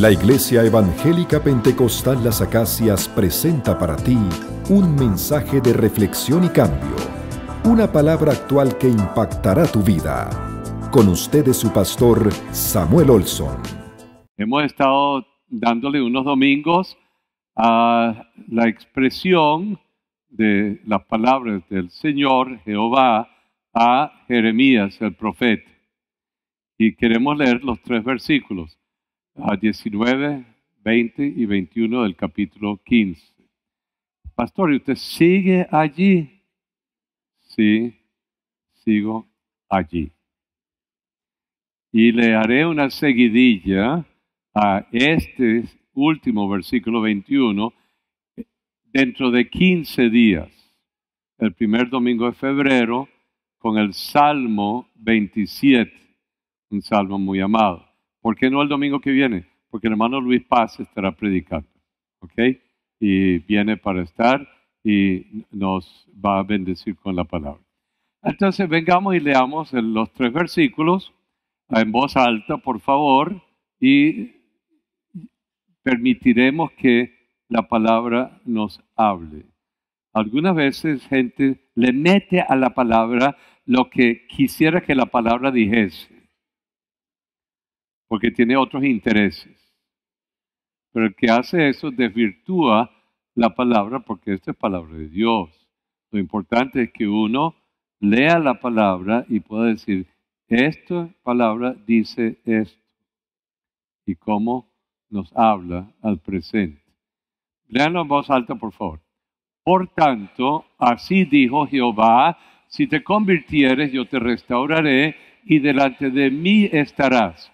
La Iglesia Evangélica Pentecostal Las Acacias presenta para ti un mensaje de reflexión y cambio, una palabra actual que impactará tu vida. Con ustedes su pastor Samuel Olson. Hemos estado dándole unos domingos a la expresión de las palabras del Señor Jehová a Jeremías, el profeta. Y queremos leer los tres versículos a 19, 20 y 21 del capítulo 15. Pastor, ¿y usted sigue allí? Sí, sigo allí. Y le haré una seguidilla a este último versículo 21 dentro de 15 días, el primer domingo de febrero, con el Salmo 27, un salmo muy amado. ¿Por qué no el domingo que viene? Porque el hermano Luis Paz estará predicando. ¿Ok? Y viene para estar y nos va a bendecir con la palabra. Entonces vengamos y leamos los tres versículos en voz alta, por favor, y permitiremos que la palabra nos hable. Algunas veces gente le mete a la palabra lo que quisiera que la palabra dijese porque tiene otros intereses. Pero el que hace eso desvirtúa la palabra porque esta es palabra de Dios. Lo importante es que uno lea la palabra y pueda decir, esta palabra dice esto y cómo nos habla al presente. Leanlo en voz alta, por favor. Por tanto, así dijo Jehová, si te convirtieres, yo te restauraré y delante de mí estarás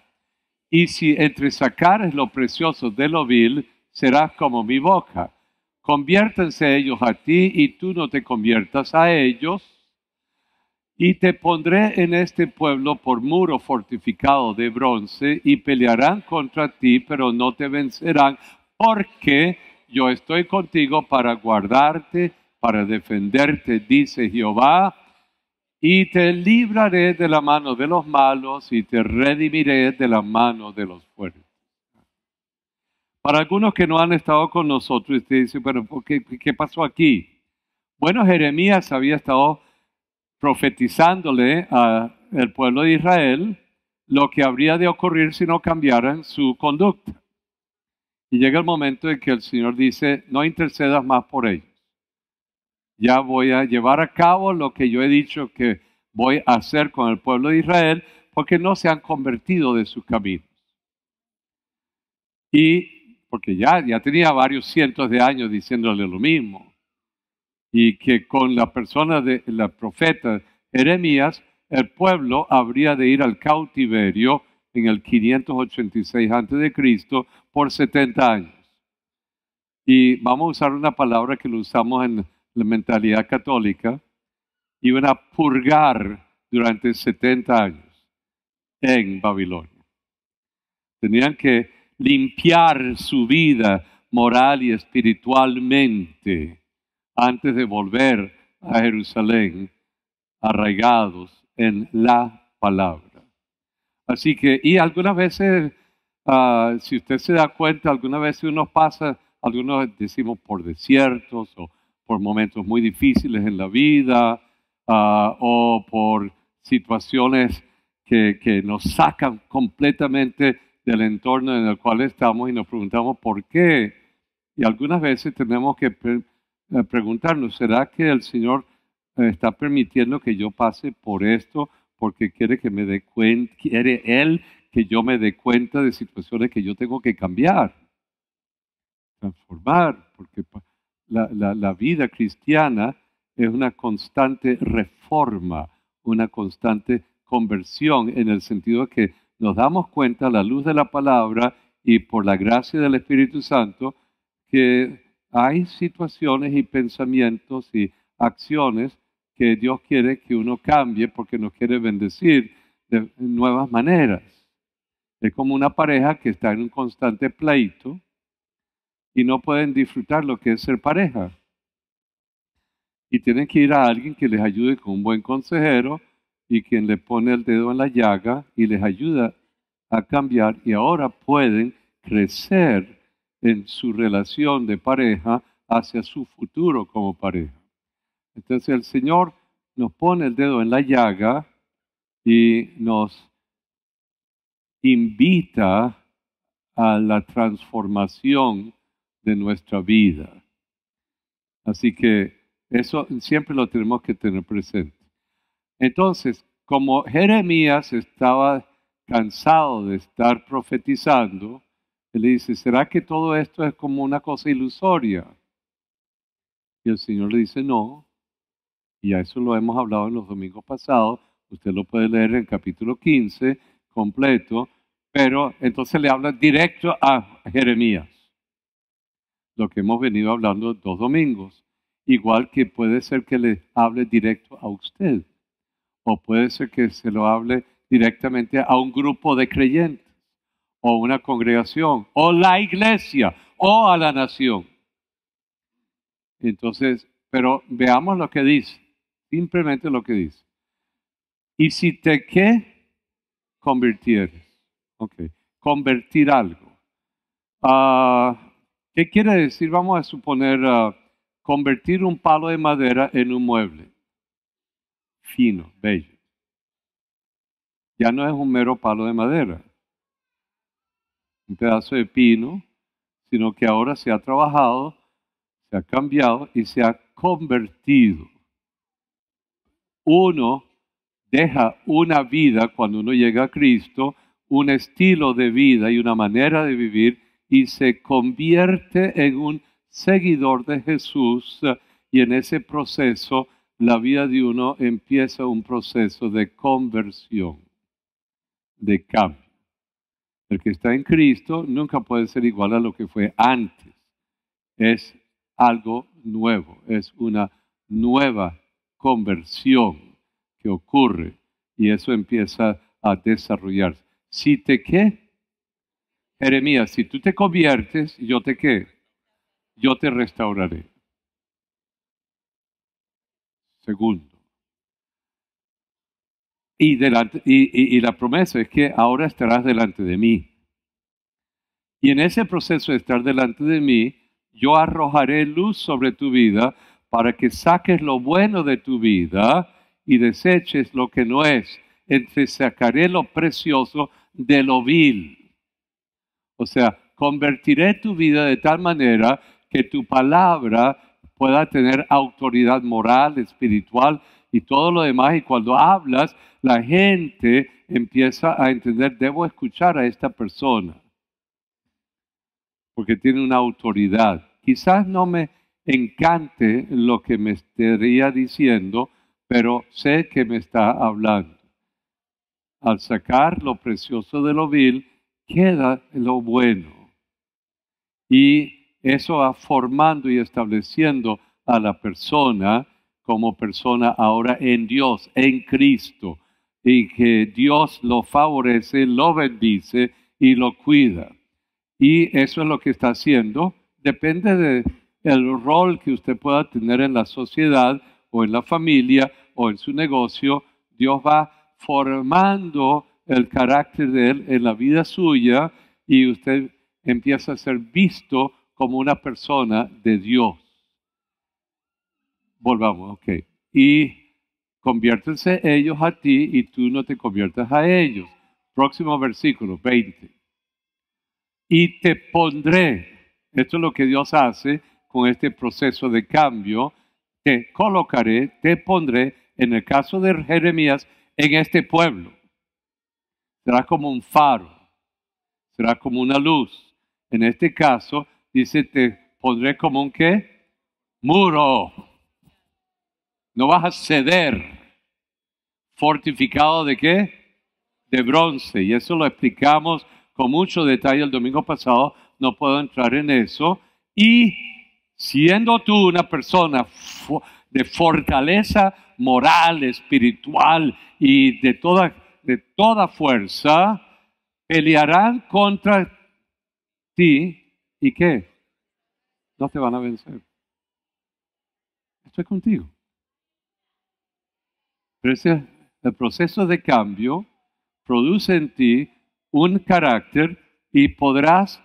y si entre sacares lo precioso de lo vil, serás como mi boca. Conviértanse ellos a ti y tú no te conviertas a ellos. Y te pondré en este pueblo por muro fortificado de bronce y pelearán contra ti, pero no te vencerán, porque yo estoy contigo para guardarte, para defenderte, dice Jehová y te libraré de la mano de los malos y te redimiré de la mano de los fuertes. Para algunos que no han estado con nosotros, usted dice, pero qué, qué pasó aquí? Bueno, Jeremías había estado profetizándole al pueblo de Israel lo que habría de ocurrir si no cambiaran su conducta. Y llega el momento en que el Señor dice, no intercedas más por ellos ya voy a llevar a cabo lo que yo he dicho que voy a hacer con el pueblo de Israel, porque no se han convertido de sus caminos. Y porque ya, ya tenía varios cientos de años diciéndole lo mismo. Y que con la persona de la profeta Jeremías, el pueblo habría de ir al cautiverio en el 586 a.C. por 70 años. Y vamos a usar una palabra que lo usamos en la mentalidad católica, iban a purgar durante 70 años en Babilonia. Tenían que limpiar su vida moral y espiritualmente antes de volver a Jerusalén arraigados en la palabra. Así que, y algunas veces, ah, si usted se da cuenta, algunas veces uno pasa, algunos decimos por desiertos o por momentos muy difíciles en la vida ah, o por situaciones que, nos sacan completamente del entorno en el cual estamos y nos preguntamos por qué. Y algunas veces tenemos que eh, preguntarnos, ¿será que el Señor está permitiendo que yo pase por esto porque quiere que me dé cuenta, quiere Él que yo me dé cuenta de situaciones que yo tengo que cambiar, transformar, porque la, vida cristiana es una constante reforma, una constante conversión, en el sentido de que nos damos cuenta a la luz de la palabra y por la gracia del Espíritu Santo que hay situaciones y pensamientos y acciones que Dios quiere que uno cambie porque nos quiere bendecir de nuevas maneras. Es como una pareja que está en un constante pleito y no pueden disfrutar lo que es ser pareja. Y tienen que ir a alguien que les ayude con un buen consejero y quien le pone el dedo en la llaga y les ayuda a cambiar y ahora pueden crecer en su relación de pareja hacia su futuro como pareja. Entonces el Señor nos pone el dedo en la llaga y nos invita a la transformación de nuestra vida. Así que eso siempre lo tenemos que tener presente. Entonces, como Jeremías estaba cansado de estar profetizando, él le dice, ¿será que todo esto es como una cosa ilusoria? Y el Señor le dice, no. Y a eso lo hemos hablado en los domingos pasados. Usted lo puede leer en capítulo 15 completo. Pero entonces le habla directo a Jeremías lo que hemos venido hablando dos domingos. Igual que puede ser que le hable directo a usted, o puede ser que se lo hable directamente a un grupo de creyentes, o una congregación, o la iglesia, o a la nación. Entonces, pero veamos lo que dice, simplemente lo que dice. Y si te qué convirtieres, ok, convertir algo. a ah, ¿Qué quiere decir? Vamos a suponer ah, convertir un palo de madera en un mueble. Fino, bello. Ya no es un mero palo de madera, un pedazo de pino, sino que ahora se ha trabajado, se ha cambiado y se ha convertido. Uno deja una vida cuando uno llega a Cristo, un estilo de vida y una manera de vivir y se convierte en un seguidor de Jesús y en ese proceso la vida de uno empieza un proceso de conversión, de cambio. El que está en Cristo nunca puede ser igual a lo que fue antes. Es algo nuevo, es una nueva conversión que ocurre y eso empieza a desarrollarse. Si te qué? Jeremías, si tú te conviertes, yo te qué? Yo te restauraré. Segundo. Y, la promesa es que ahora estarás delante de mí. Y en ese proceso de estar delante de mí, yo arrojaré luz sobre tu vida para que saques lo bueno de tu vida y deseches lo que no es. Entonces sacaré lo precioso de lo vil. O sea, convertiré tu vida de tal manera que tu palabra pueda tener autoridad moral, espiritual y todo lo demás. Y cuando hablas, la gente empieza a entender, debo escuchar a esta persona, porque tiene una autoridad. Quizás no me encante lo que me estaría diciendo, pero sé que me está hablando. Al sacar lo precioso de lo vil, queda lo bueno. Y eso va formando y estableciendo a la persona como persona ahora en Dios, en Cristo, y que Dios lo favorece, lo bendice y lo cuida. Y eso es lo que está haciendo. Depende del rol que usted pueda tener en la sociedad o en la familia o en su negocio, Dios va formando el carácter de Él en la vida suya y usted empieza a ser visto como una persona de Dios. Volvamos, ok. Y conviértense ellos a ti y tú no te conviertas a ellos. Próximo versículo, 20. Y te pondré, esto es lo que Dios hace con este proceso de cambio, te colocaré, te pondré, en el caso de Jeremías, en este pueblo será como un faro, será como una luz. En este caso, dice, te pondré como un qué? Muro. No vas a ceder. Fortificado de qué? De bronce. Y eso lo explicamos con mucho detalle el domingo pasado. No puedo entrar en eso. Y siendo tú una persona de fortaleza moral, espiritual y de toda de toda fuerza, pelearán contra ti y qué? No te van a vencer. Estoy contigo. Pero el proceso de cambio produce en ti un carácter y podrás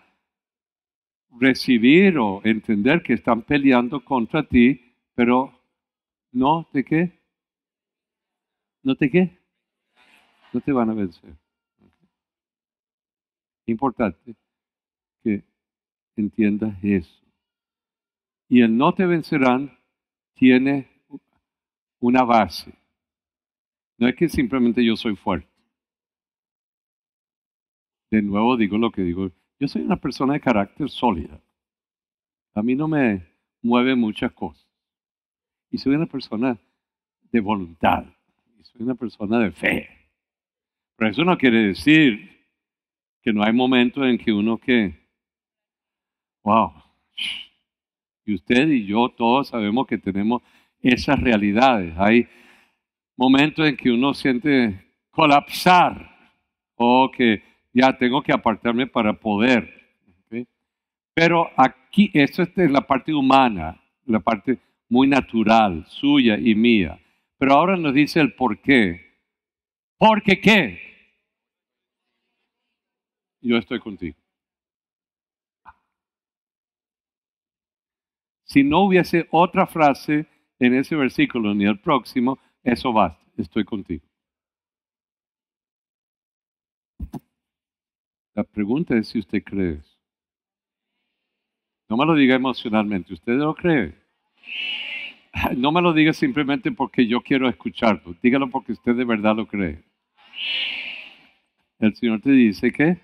recibir o entender que están peleando contra ti, pero no te qué. No te qué no te van a vencer. Importante que entiendas eso. Y el no te vencerán tiene una base. No es que simplemente yo soy fuerte. De nuevo digo lo que digo. Yo soy una persona de carácter sólida. A mí no me mueve muchas cosas. Y soy una persona de voluntad. Y soy una persona de fe. Pero eso no quiere decir que no hay momentos en que uno que, wow, y usted y yo todos sabemos que tenemos esas realidades. Hay momentos en que uno siente colapsar o que ya tengo que apartarme para poder. Pero aquí, esto es la parte humana, la parte muy natural, suya y mía. Pero ahora nos dice el por qué. ¿Por qué qué? yo estoy contigo. Si no hubiese otra frase en ese versículo ni el próximo, eso basta, estoy contigo. La pregunta es si usted cree No me lo diga emocionalmente, ¿usted lo cree? No me lo diga simplemente porque yo quiero escucharlo, dígalo porque usted de verdad lo cree. El Señor te dice que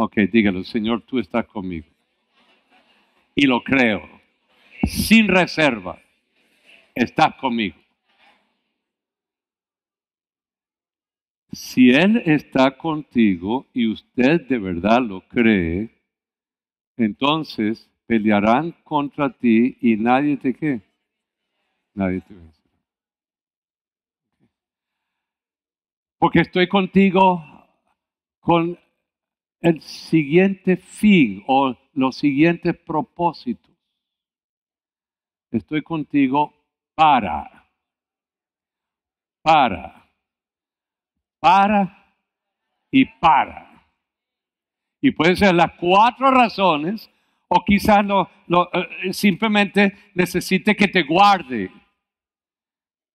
Ok, dígalo, Señor, tú estás conmigo. Y lo creo, sin reserva, estás conmigo. Si Él está contigo y usted de verdad lo cree, entonces pelearán contra ti y nadie te qué. Nadie te vencerá. Porque estoy contigo con el siguiente fin o los siguientes propósitos. Estoy contigo para, para, para y para. Y pueden ser las cuatro razones o quizás lo, eh, simplemente necesite que te guarde,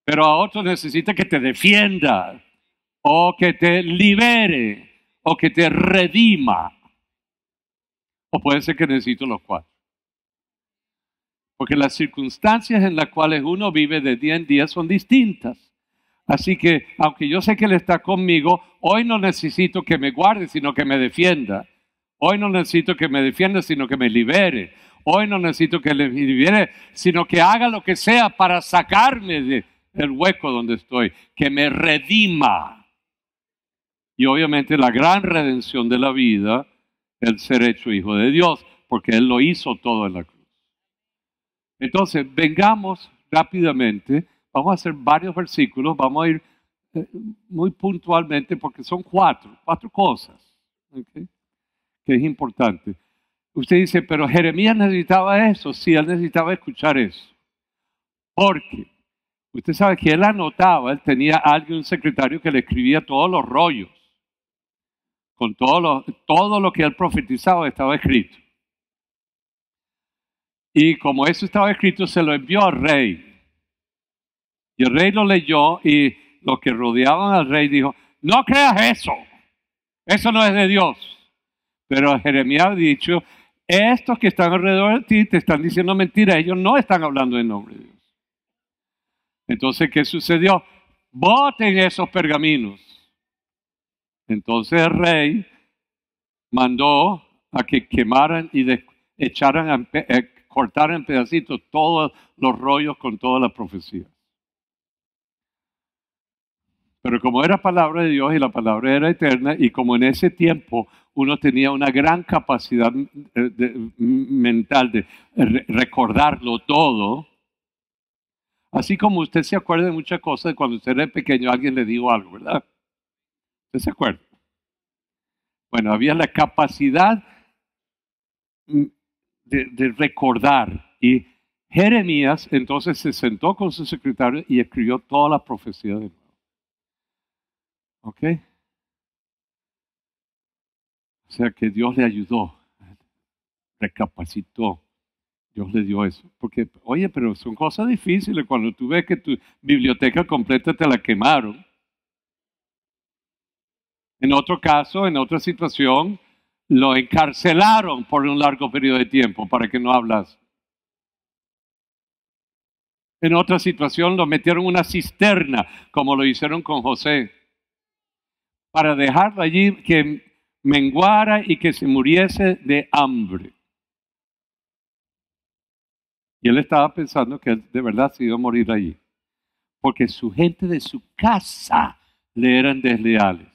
pero a otros necesita que te defienda o que te libere o que te redima. O puede ser que necesito los cuatro. Porque las circunstancias en las cuales uno vive de día en día son distintas. Así que, aunque yo sé que Él está conmigo, hoy no necesito que me guarde, sino que me defienda. Hoy no necesito que me defienda, sino que me libere. Hoy no necesito que me libere, sino que haga lo que sea para sacarme del hueco donde estoy, que me redima y obviamente la gran redención de la vida, el ser hecho hijo de Dios, porque Él lo hizo todo en la cruz. Entonces, vengamos rápidamente, vamos a hacer varios versículos, vamos a ir eh, muy puntualmente porque son cuatro, cuatro cosas, que es importante. Usted dice, pero Jeremías necesitaba eso, sí, él necesitaba escuchar eso. Porque usted sabe que él anotaba, él tenía alguien, un secretario que le escribía todos los rollos con todo lo, todo lo que él profetizaba estaba escrito. Y como eso estaba escrito, se lo envió al rey. Y el rey lo leyó y los que rodeaban al rey dijo, no creas eso, eso no es de Dios. Pero Jeremías ha dicho, estos que están alrededor de ti te están diciendo mentiras, ellos no están hablando en nombre de Dios. Entonces, ¿qué sucedió? Voten esos pergaminos. Entonces el rey mandó a que quemaran y echaran, eh, cortaran en pedacitos todos los rollos con todas las profecías. Pero como era palabra de Dios y la palabra era eterna, y como en ese tiempo uno tenía una gran capacidad eh, mental de recordarlo todo, así como usted se acuerda de muchas cosas, cuando usted era pequeño alguien le dijo algo, ¿verdad? ¿Usted acuerdo? Bueno, había la capacidad mm, de, de recordar y Jeremías entonces se sentó con su secretario y escribió toda la profecía de nuevo. ¿Ok? O sea que Dios le ayudó, recapacitó. Dios le dio eso. Porque, oye, pero son cosas difíciles cuando tú ves que tu biblioteca completa te la quemaron. En otro caso, en otra situación, lo encarcelaron por un largo periodo de tiempo, para que no hablas. En otra situación lo metieron en una cisterna, como lo hicieron con José, para dejarlo allí que menguara y que se muriese de hambre. Y él estaba pensando que de verdad se iba a morir allí, porque su gente de su casa le eran desleales.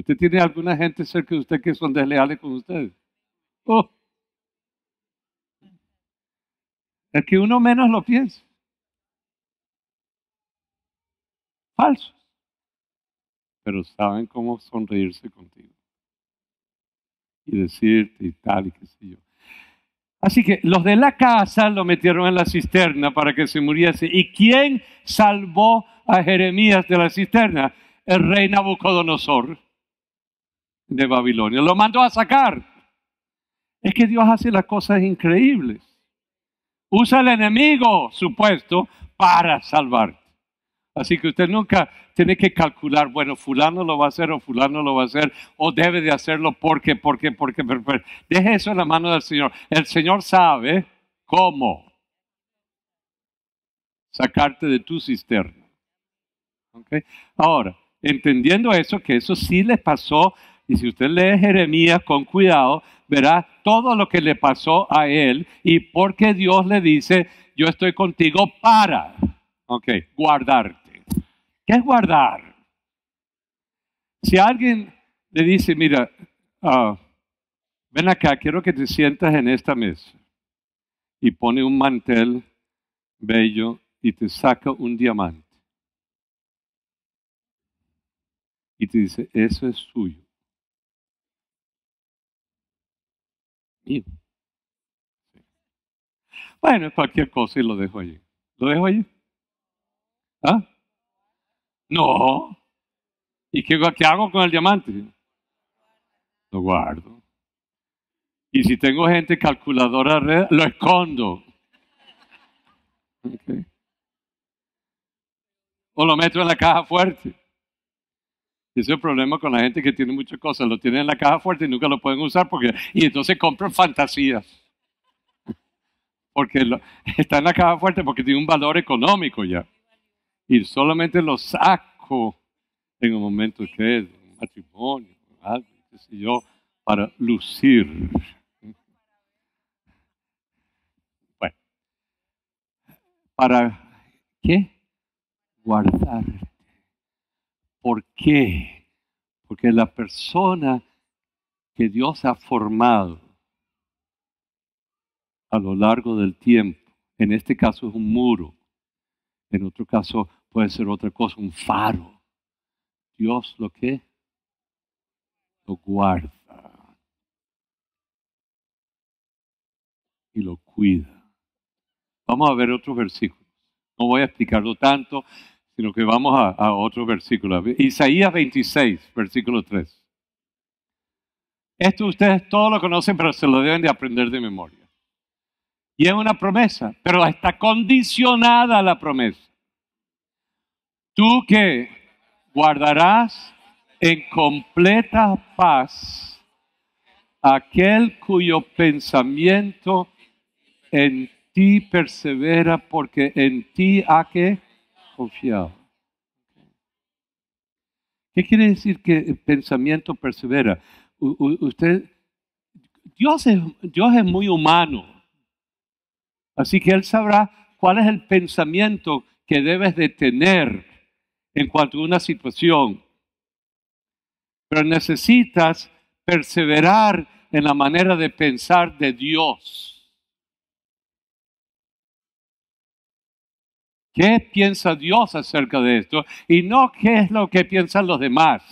Usted tiene alguna gente cerca de usted que son desleales con ustedes? Oh. El que uno menos lo piensa. Falsos. Pero saben cómo sonreírse contigo. Y decirte y tal y qué sé yo. Así que los de la casa lo metieron en la cisterna para que se muriese. ¿Y quién salvó a Jeremías de la cisterna? El rey Nabucodonosor de Babilonia. Lo mandó a sacar. Es que Dios hace las cosas increíbles. Usa el enemigo supuesto para salvarte. Así que usted nunca tiene que calcular, bueno, fulano lo va a hacer o fulano lo va a hacer o debe de hacerlo porque, porque, porque. Deje eso en la mano del Señor. El Señor sabe cómo sacarte de tu cisterna. ¿Okay? Ahora, entendiendo eso, que eso sí le pasó y si usted lee Jeremías con cuidado, verá todo lo que le pasó a él y por qué Dios le dice, yo estoy contigo para, guardarte. ¿Qué es guardar? Si alguien le dice, mira, ah, ven acá, quiero que te sientas en esta mesa y pone un mantel bello y te saca un diamante. Y te dice, eso es suyo. Bueno, es cualquier cosa y lo dejo allí. ¿Lo dejo allí? ¿Ah? No. ¿Y qué, hago con el diamante? Lo guardo. Y si tengo gente calculadora lo escondo. O lo meto en la caja fuerte. Ese es el problema con la gente que tiene muchas cosas. Lo tienen en la caja fuerte y nunca lo pueden usar porque y entonces compran fantasías. Porque lo, está en la caja fuerte porque tiene un valor económico ya. Y solamente lo saco en un momento que es un matrimonio, algo, qué sé yo, para lucir. Bueno, para qué? Guardar ¿Por qué? Porque la persona que Dios ha formado a lo largo del tiempo, en este caso es un muro, en otro caso puede ser otra cosa, un faro. Dios lo que lo guarda y lo cuida. Vamos a ver otros versículos. No voy a explicarlo tanto sino que vamos a, otro versículo. Isaías 26, versículo 3. Esto ustedes todos lo conocen, pero se lo deben de aprender de memoria. Y es una promesa, pero está condicionada la promesa. Tú que guardarás en completa paz aquel cuyo pensamiento en ti persevera porque en ti ha que ¿Qué quiere decir que el pensamiento persevera? usted, Dios es, Dios es muy humano, así que Él sabrá cuál es el pensamiento que debes de tener en cuanto a una situación. Pero necesitas perseverar en la manera de pensar de Dios. ¿Qué piensa Dios acerca de esto? Y no qué es lo que piensan los demás.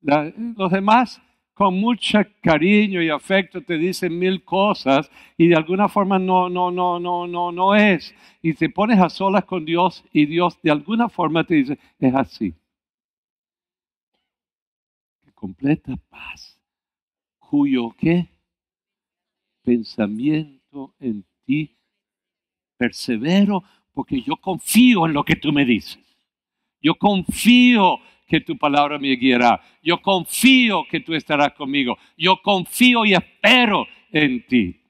los demás con mucho cariño y afecto te dicen mil cosas y de alguna forma no, no, no, no, no, no es. Y te pones a solas con Dios y Dios de alguna forma te dice, es así. completa paz, cuyo qué? Pensamiento en ti persevero porque yo confío en lo que tú me dices. Yo confío que tu palabra me guiará. Yo confío que tú estarás conmigo. Yo confío y espero en ti.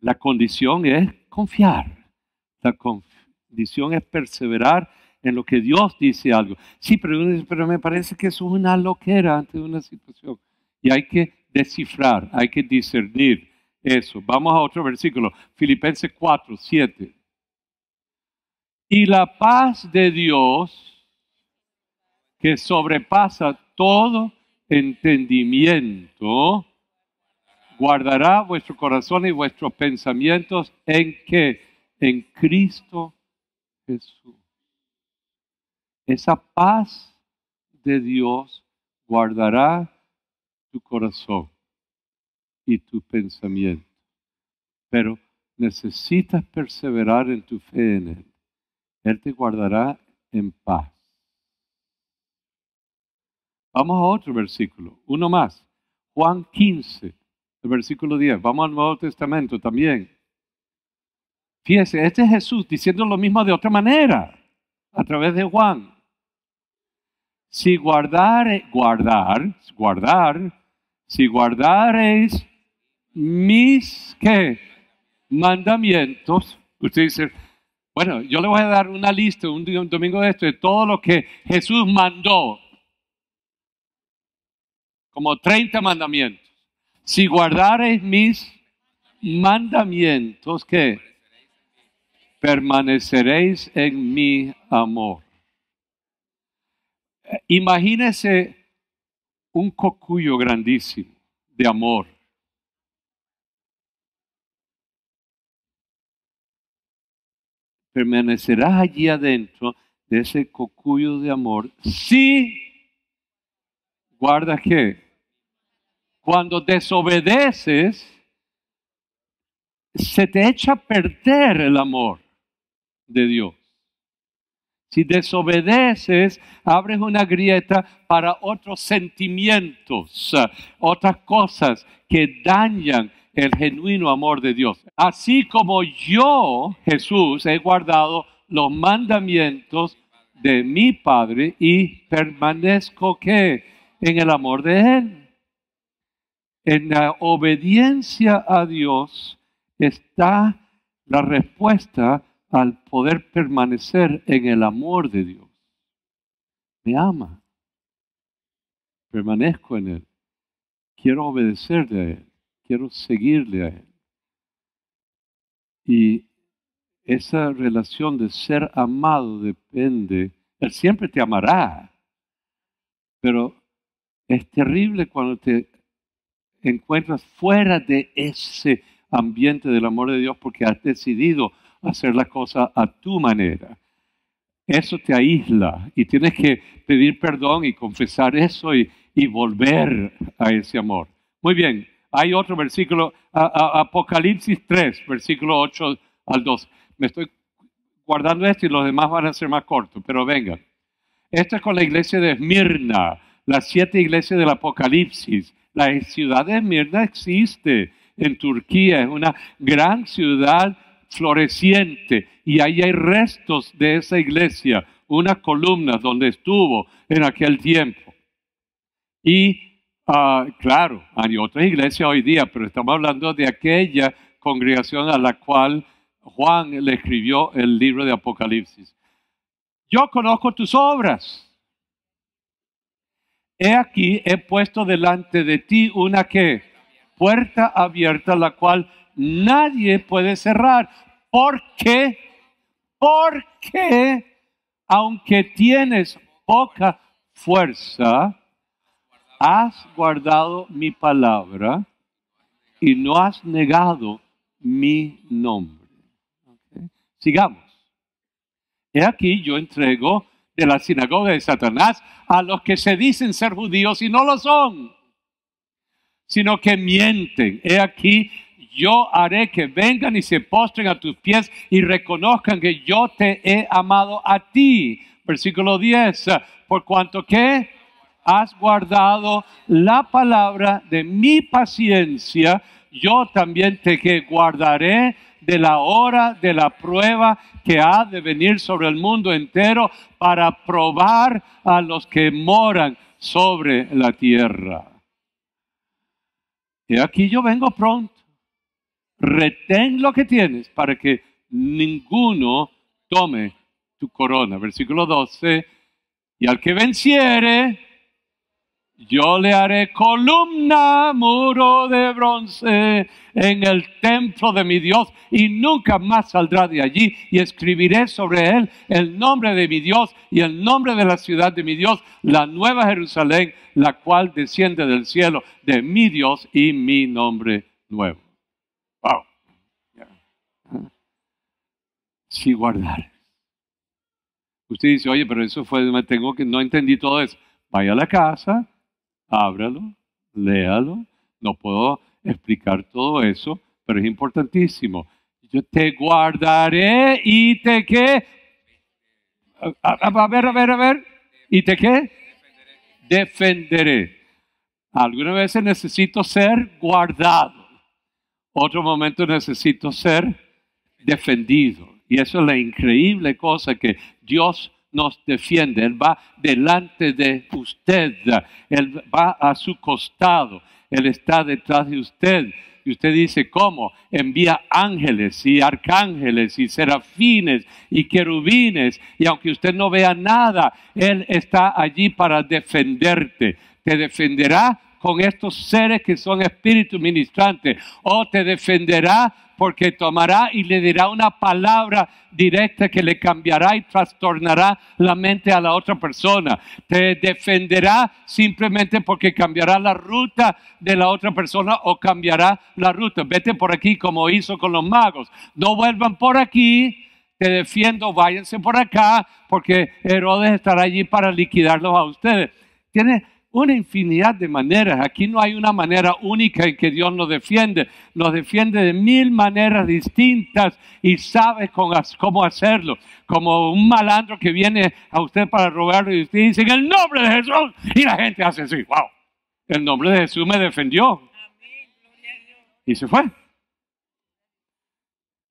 La condición es confiar. La condición es perseverar en lo que Dios dice algo. Sí, pero, pero me parece que es una loquera ante una situación. Y hay que descifrar, hay que discernir eso, vamos a otro versículo, Filipenses 4, 7. Y la paz de Dios, que sobrepasa todo entendimiento, guardará vuestro corazón y vuestros pensamientos en que en Cristo Jesús. Esa paz de Dios guardará tu corazón y tu pensamiento. Pero necesitas perseverar en tu fe en Él. Él te guardará en paz. Vamos a otro versículo, uno más. Juan 15, el versículo 10. Vamos al Nuevo Testamento también. Fíjese, este es Jesús diciendo lo mismo de otra manera, a través de Juan. Si guardaréis... guardar, guardar, si guardaréis mis ¿qué? mandamientos. Usted dice, bueno, yo le voy a dar una lista un, un domingo de esto de todo lo que Jesús mandó. Como 30 mandamientos. Si guardareis mis mandamientos, ¿qué? Permaneceréis en mi amor. Eh, imagínese un cocuyo grandísimo de amor permanecerás allí adentro de ese cocuyo de amor si guarda que, Cuando desobedeces, se te echa a perder el amor de Dios. Si desobedeces, abres una grieta para otros sentimientos, otras cosas que dañan el genuino amor de Dios. Así como yo, Jesús, he guardado los mandamientos de mi Padre y permanezco que en el amor de Él. En la obediencia a Dios está la respuesta al poder permanecer en el amor de Dios. Me ama. Permanezco en Él. Quiero obedecer de Él quiero seguirle a Él. Y esa relación de ser amado depende, Él siempre te amará, pero es terrible cuando te encuentras fuera de ese ambiente del amor de Dios porque has decidido hacer la cosa a tu manera. Eso te aísla y tienes que pedir perdón y confesar eso y, y volver a ese amor. Muy bien, hay otro versículo, Apocalipsis 3, versículo 8 al 12. Me estoy guardando esto y los demás van a ser más cortos, pero venga. Esta es con la iglesia de Esmirna, las siete iglesias del Apocalipsis. La ciudad de Esmirna existe en Turquía, es una gran ciudad floreciente y ahí hay restos de esa iglesia, unas columnas donde estuvo en aquel tiempo. Y Ah, claro, hay otras iglesias hoy día, pero estamos hablando de aquella congregación a la cual Juan le escribió el libro de Apocalipsis. Yo conozco tus obras. He aquí, he puesto delante de ti una que, puerta abierta, la cual nadie puede cerrar. ¿Por Porque, porque, aunque tienes poca fuerza, has guardado mi palabra y no has negado mi nombre. Sigamos. He aquí yo entrego de la sinagoga de Satanás a los que se dicen ser judíos y no lo son, sino que mienten. He aquí yo haré que vengan y se postren a tus pies y reconozcan que yo te he amado a ti. Versículo 10. Por cuanto que has guardado la palabra de mi paciencia, yo también te guardaré de la hora de la prueba que ha de venir sobre el mundo entero para probar a los que moran sobre la tierra. Y aquí yo vengo pronto. Retén lo que tienes para que ninguno tome tu corona. Versículo 12. Y al que venciere, yo le haré columna, muro de bronce en el templo de mi Dios y nunca más saldrá de allí y escribiré sobre él el nombre de mi Dios y el nombre de la ciudad de mi Dios, la nueva Jerusalén, la cual desciende del cielo de mi Dios y mi nombre nuevo. Wow. Si sí, guardar. Usted dice, oye, pero eso fue, me tengo que, no entendí todo eso. Vaya a la casa, ábralo, léalo. No puedo explicar todo eso, pero es importantísimo. Yo te guardaré y te qué. A, ver, a ver, a ver. ¿Y te qué? Defenderé. Algunas veces necesito ser guardado. Otro momento necesito ser defendido. Y eso es la increíble cosa que Dios nos defiende, Él va delante de usted, Él va a su costado, Él está detrás de usted. Y usted dice, ¿cómo? Envía ángeles y arcángeles y serafines y querubines. Y aunque usted no vea nada, Él está allí para defenderte. Te defenderá con estos seres que son espíritus ministrantes o te defenderá porque tomará y le dirá una palabra directa que le cambiará y trastornará la mente a la otra persona. Te defenderá simplemente porque cambiará la ruta de la otra persona o cambiará la ruta. Vete por aquí como hizo con los magos. No vuelvan por aquí, te defiendo, váyanse por acá, porque Herodes estará allí para liquidarlos a ustedes. Tiene una infinidad de maneras. Aquí no hay una manera única en que Dios nos defiende. Nos defiende de mil maneras distintas y sabe cómo hacerlo. Como un malandro que viene a usted para robarle y usted dice, en el nombre de Jesús. Y la gente hace así, wow. El nombre de Jesús me defendió. Y se fue.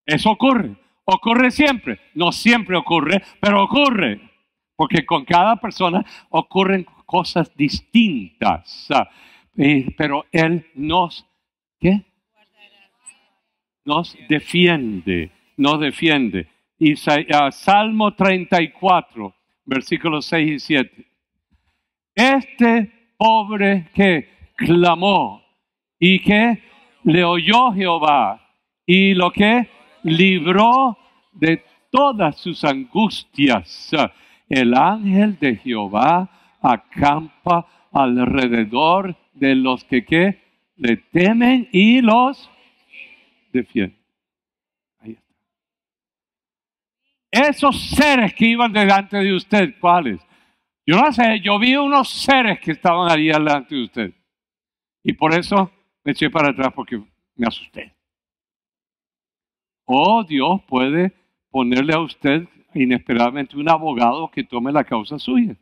Eso ocurre. Ocurre siempre. No siempre ocurre, pero ocurre. Porque con cada persona ocurren cosas distintas. Ah, eh, pero Él nos, ¿qué? Nos defiende, nos defiende. Ah, y, Salmo 34, versículos 6 y 7. Este pobre que clamó y que le oyó Jehová y lo que libró de todas sus angustias. Ah, el ángel de Jehová acampa alrededor de los que le temen y los defienden. Ahí está. Esos seres que iban delante de usted, ¿cuáles? Yo no sé, yo vi unos seres que estaban allí delante de usted. Y por eso me eché para atrás porque me asusté. Oh, Dios puede ponerle a usted inesperadamente un abogado que tome la causa suya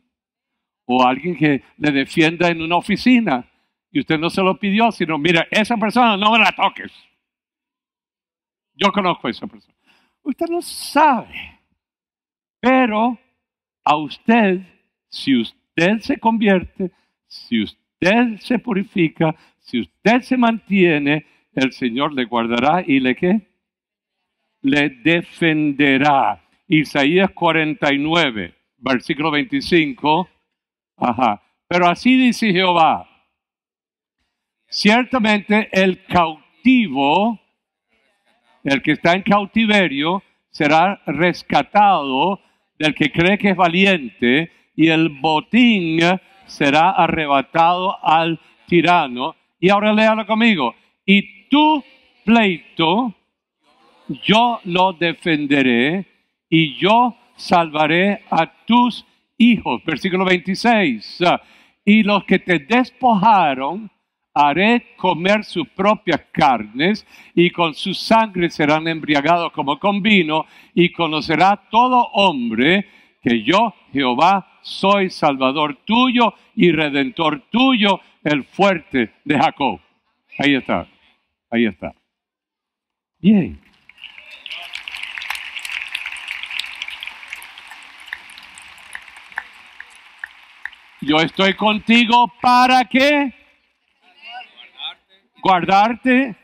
o alguien que le defienda en una oficina y usted no se lo pidió, sino, mira, esa persona no me la toques. Yo conozco a esa persona. Usted no sabe, pero a usted, si usted se convierte, si usted se purifica, si usted se mantiene, el Señor le guardará y le qué? Le defenderá. Isaías 49, versículo 25. Ajá. Pero así dice Jehová. Ciertamente el cautivo, el que está en cautiverio, será rescatado del que cree que es valiente y el botín será arrebatado al tirano. Y ahora léalo conmigo. Y tu pleito yo lo defenderé y yo salvaré a tus hijos. Versículo 26. Ah, y los que te despojaron haré comer sus propias carnes y con su sangre serán embriagados como con vino y conocerá todo hombre que yo, Jehová, soy salvador tuyo y redentor tuyo, el fuerte de Jacob. Ahí está, ahí está. Bien. Yo estoy contigo para qué? Guardarte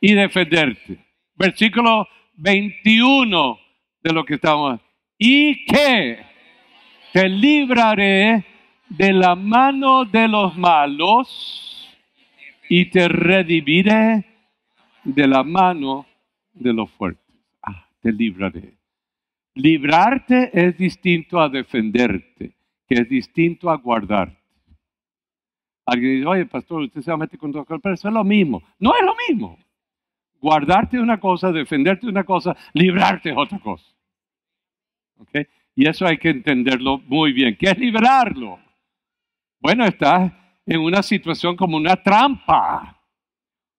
y defenderte. Versículo 21 de lo que estamos. Y que te libraré de la mano de los malos y te redimiré de la mano de los fuertes. Ah, te libraré. Librarte es distinto a defenderte que es distinto a guardar. Alguien dice, oye, pastor, usted se va a meter con todo, pero eso es lo mismo. No es lo mismo. Guardarte una cosa, defenderte una cosa, librarte es otra cosa. ¿Okay? Y eso hay que entenderlo muy bien. ¿Qué es librarlo? Bueno, estás en una situación como una trampa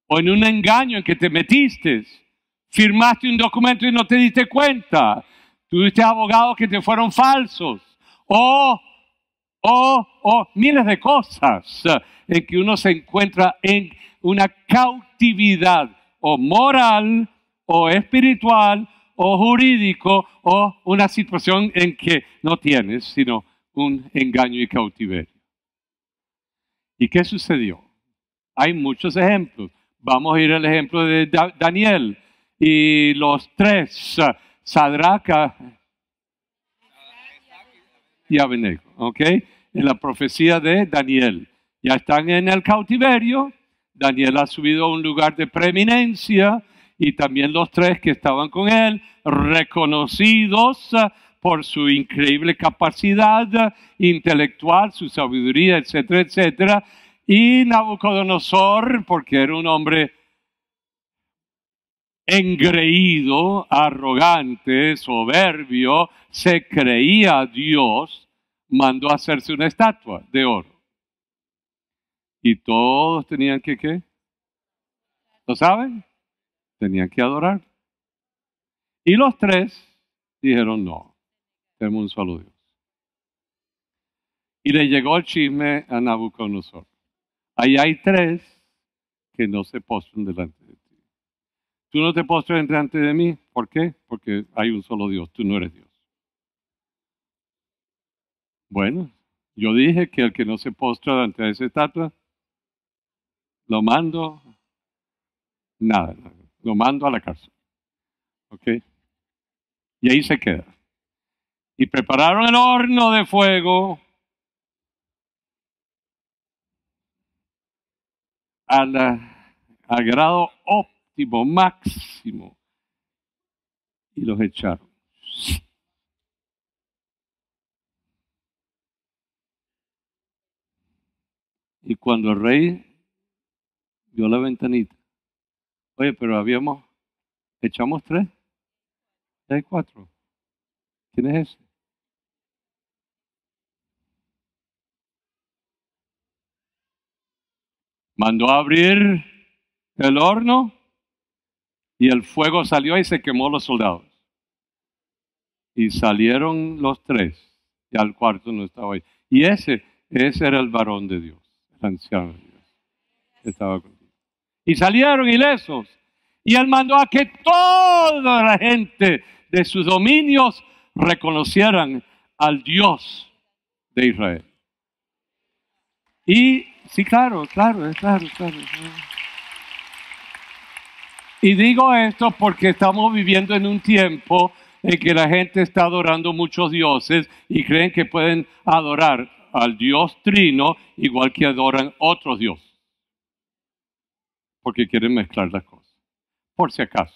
o en un engaño en que te metiste. Firmaste un documento y no te diste cuenta. Tuviste abogados que te fueron falsos. O o, oh, oh, miles de cosas en eh, que uno se encuentra en una cautividad o moral o espiritual o jurídico o una situación en que no tienes sino un engaño y cautiverio. ¿Y qué sucedió? Hay muchos ejemplos. Vamos a ir al ejemplo de Daniel y los tres, Sadraca y Abednego, ¿ok? en la profecía de Daniel. Ya están en el cautiverio, Daniel ha subido a un lugar de preeminencia y también los tres que estaban con él, reconocidos ah, por su increíble capacidad ah, intelectual, su sabiduría, etcétera, etcétera. Y Nabucodonosor, porque era un hombre engreído, arrogante, soberbio, se creía Dios, mandó hacerse una estatua de oro. Y todos tenían que, ¿qué? ¿Lo saben? Tenían que adorar. Y los tres dijeron, no, tenemos un solo Dios. Y le llegó el chisme a Nabucodonosor. Ahí hay tres que no se postran delante de ti. Tú no te postras delante de mí. ¿Por qué? Porque hay un solo Dios. Tú no eres Dios. Bueno, yo dije que el que no se postra ante esa estatua, lo mando, nada, lo mando a la cárcel. ¿Ok? Y ahí se queda. Y prepararon el horno de fuego al grado óptimo, máximo, y los echaron. Y cuando el rey vio la ventanita, oye, pero habíamos, echamos tres, hay cuatro. ¿Quién es ese? Mandó a abrir el horno y el fuego salió y se quemó los soldados. Y salieron los tres, y al cuarto no estaba ahí. Y ese, ese era el varón de Dios. Y salieron ilesos. Y él mandó a que toda la gente de sus dominios reconocieran al Dios de Israel. Y sí, claro, claro, claro, claro. Y digo esto porque estamos viviendo en un tiempo en que la gente está adorando muchos dioses y creen que pueden adorar al Dios trino igual que adoran otros Dios. Porque quieren mezclar las cosas. Por si acaso.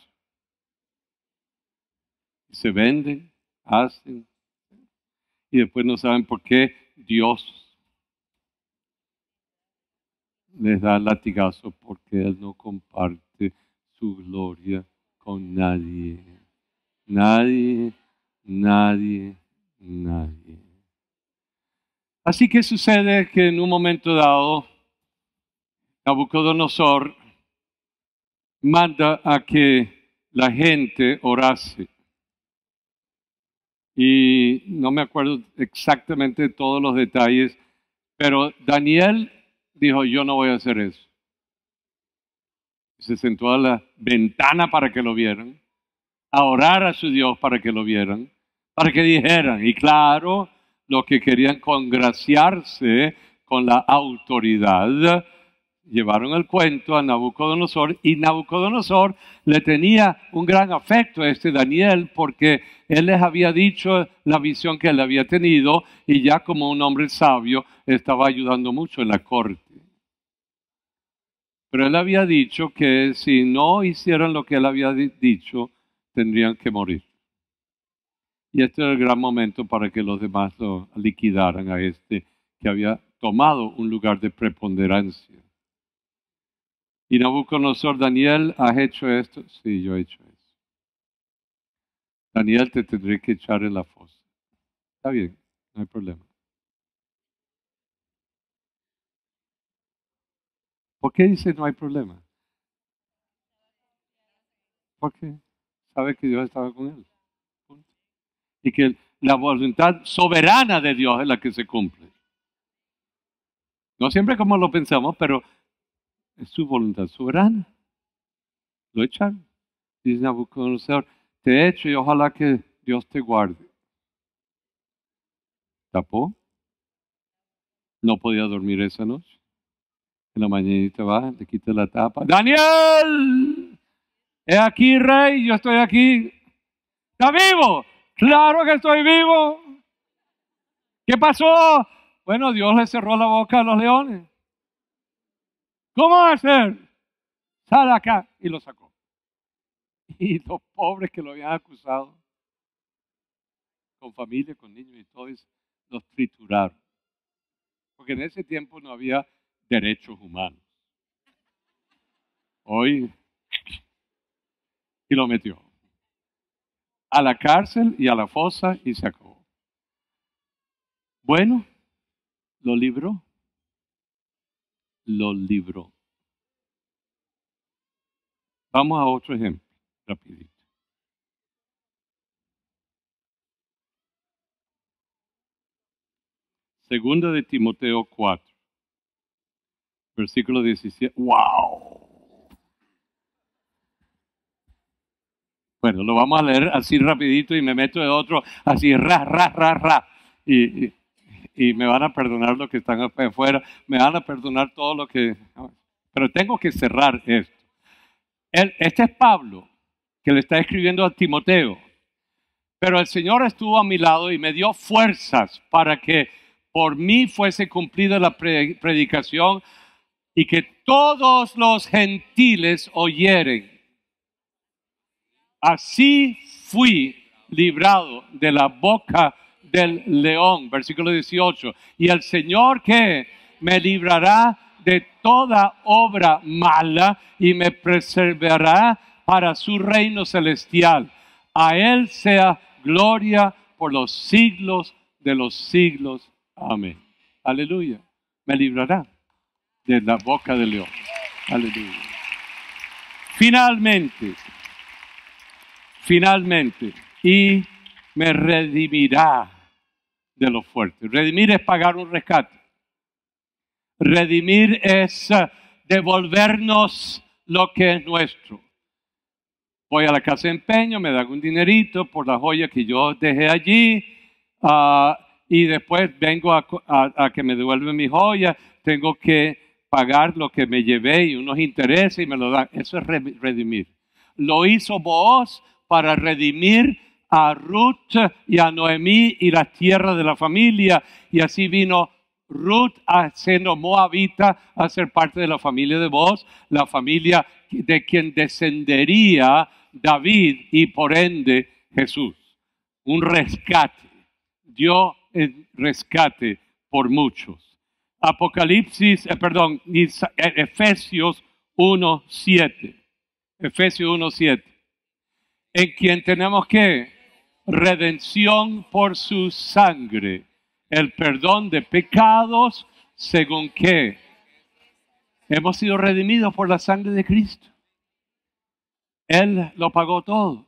Se venden, hacen, y después no saben por qué Dios les da latigazo porque Él no comparte su gloria con nadie. Nadie, nadie, nadie. Así que sucede que en un momento dado, Nabucodonosor manda a que la gente orase. Y no me acuerdo exactamente todos los detalles, pero Daniel dijo, yo no voy a hacer eso. Se sentó a la ventana para que lo vieran, a orar a su Dios para que lo vieran, para que dijeran, y claro, los que querían congraciarse con la autoridad, llevaron el cuento a Nabucodonosor y Nabucodonosor le tenía un gran afecto a este Daniel porque él les había dicho la visión que él había tenido y ya como un hombre sabio estaba ayudando mucho en la corte. Pero él había dicho que si no hicieran lo que él había dicho, tendrían que morir. Y este era el gran momento para que los demás lo liquidaran a este que había tomado un lugar de preponderancia. Y Nabucodonosor, Daniel, ¿has hecho esto? Sí, yo he hecho eso. Daniel, te tendré que echar en la fosa. Está bien, no hay problema. ¿Por qué dice no hay problema? Porque sabe que Dios estaba con él y que la voluntad soberana de Dios es la que se cumple. No siempre como lo pensamos, pero es su voluntad soberana. Lo echan Dice Nabucodonosor, te echo y ojalá que Dios te guarde. Tapó. No podía dormir esa noche. En la mañanita va, te quita la tapa. Daniel, he aquí, rey, yo estoy aquí. Está vivo. Claro que estoy vivo. ¿Qué pasó? Bueno, Dios le cerró la boca a los leones. ¿Cómo hacer? a acá. Y lo sacó. Y los pobres que lo habían acusado, con familia, con niños y todo eso, los trituraron. Porque en ese tiempo no había derechos humanos. Hoy, y lo metió a la cárcel y a la fosa y se acabó. Bueno, lo libró. Lo libró. Vamos a otro ejemplo, rapidito. Segunda de Timoteo 4, versículo 17. ¡Wow! Bueno, lo vamos a leer así rapidito y me meto de otro, así, ra, ra, ra, ra. Y, me van a perdonar los que están afuera, me van a perdonar todo lo que... Pero tengo que cerrar esto. este es Pablo, que le está escribiendo a Timoteo. Pero el Señor estuvo a mi lado y me dio fuerzas para que por mí fuese cumplida la predicación y que todos los gentiles oyeren. Así fui librado de la boca del león, versículo 18. Y el Señor que me librará de toda obra mala y me preservará para su reino celestial. A Él sea gloria por los siglos de los siglos. Amén. Aleluya. Me librará de la boca del león. Aleluya. Finalmente, finalmente, y me redimirá de los fuertes. Redimir es pagar un rescate. Redimir es eh, devolvernos lo que es nuestro. Voy a la casa de empeño, me dan un dinerito por la joya que yo dejé allí ah, y después vengo a, que me devuelven mi joya. Tengo que pagar lo que me llevé y unos intereses y me lo dan. Eso es redimir. Lo hizo vos para redimir a Ruth y a Noemí y la tierra de la familia. Y así vino Ruth, haciendo moabita, a ser parte de la familia de vos, la familia de quien descendería David y por ende Jesús. Un rescate. Dio el rescate por muchos. Apocalipsis, eh, perdón, eh, Efesios 1.7. Efesios 1.7 en quien tenemos que redención por su sangre, el perdón de pecados, según que hemos sido redimidos por la sangre de Cristo. Él lo pagó todo.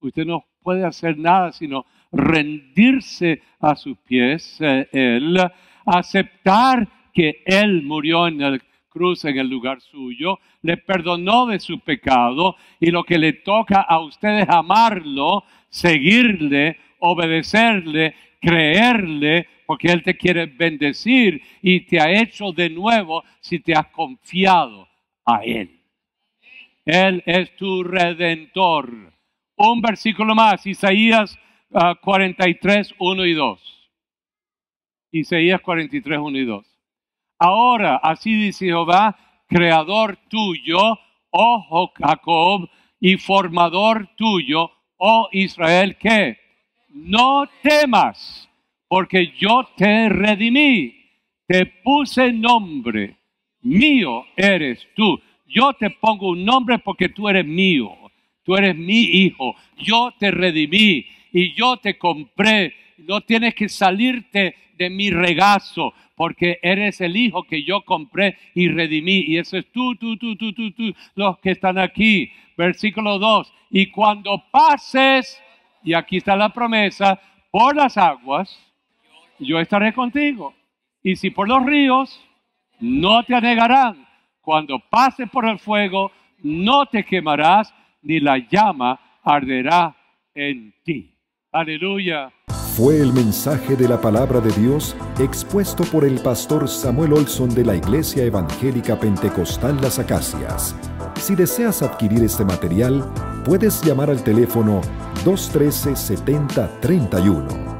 Usted no puede hacer nada sino rendirse a sus pies, eh, Él, aceptar que Él murió en el cruz en el lugar suyo, le perdonó de su pecado y lo que le toca a ustedes amarlo, seguirle, obedecerle, creerle, porque Él te quiere bendecir y te ha hecho de nuevo si te has confiado a Él. Él es tu redentor. Un versículo más, Isaías 43, ah, 1 y 2. Isaías 43, 1 y 2. Ahora, así dice Jehová, creador tuyo, oh Jacob, y formador tuyo, oh Israel, que no temas, porque yo te redimí, te puse nombre, mío eres tú. Yo te pongo un nombre porque tú eres mío, tú eres mi hijo, yo te redimí y yo te compré no tienes que salirte de mi regazo, porque eres el hijo que yo compré y redimí. Y eso es tú, tú, tú, tú, tú, tú, los que están aquí. Versículo 2. Y cuando pases, y aquí está la promesa, por las aguas, yo estaré contigo. Y si por los ríos, no te anegarán. Cuando pases por el fuego, no te quemarás, ni la llama arderá en ti. Aleluya fue el mensaje de la palabra de Dios expuesto por el pastor Samuel Olson de la Iglesia Evangélica Pentecostal Las Acacias. Si deseas adquirir este material, puedes llamar al teléfono 213 7031